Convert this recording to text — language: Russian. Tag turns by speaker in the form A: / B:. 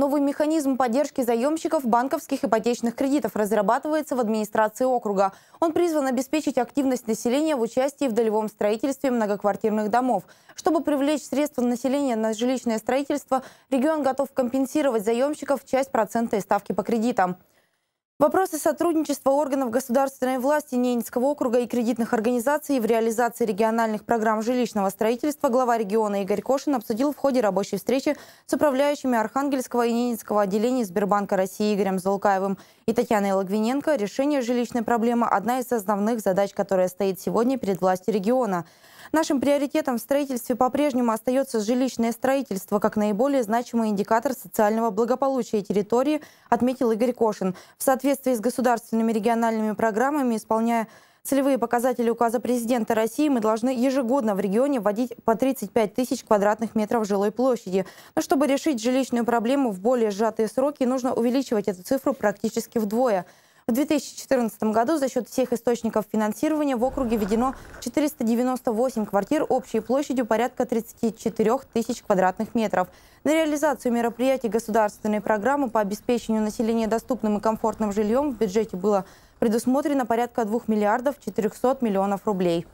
A: Новый механизм поддержки заемщиков банковских ипотечных кредитов разрабатывается в администрации округа. Он призван обеспечить активность населения в участии в долевом строительстве многоквартирных домов. Чтобы привлечь средства населения на жилищное строительство, регион готов компенсировать заемщиков часть процентной ставки по кредитам. Вопросы сотрудничества органов государственной власти Ненецкого округа и кредитных организаций в реализации региональных программ жилищного строительства глава региона Игорь Кошин обсудил в ходе рабочей встречи с управляющими Архангельского и Ненецкого отделений Сбербанка России Игорем Золкаевым и Татьяной Логвиненко. Решение жилищной проблемы – одна из основных задач, которая стоит сегодня перед властью региона. Нашим приоритетом в строительстве по-прежнему остается жилищное строительство как наиболее значимый индикатор социального благополучия территории, отметил Игорь Кошин. В соответствии соответствии с государственными региональными программами, исполняя Целевые показатели указа президента России мы должны ежегодно в регионе вводить по 35 тысяч квадратных метров жилой площади. Но чтобы решить жилищную проблему в более сжатые сроки, нужно увеличивать эту цифру практически вдвое – в 2014 году за счет всех источников финансирования в округе введено 498 квартир общей площадью порядка 34 тысяч квадратных метров. На реализацию мероприятий государственной программы по обеспечению населения доступным и комфортным жильем в бюджете было предусмотрено порядка 2 миллиардов 400 миллионов рублей.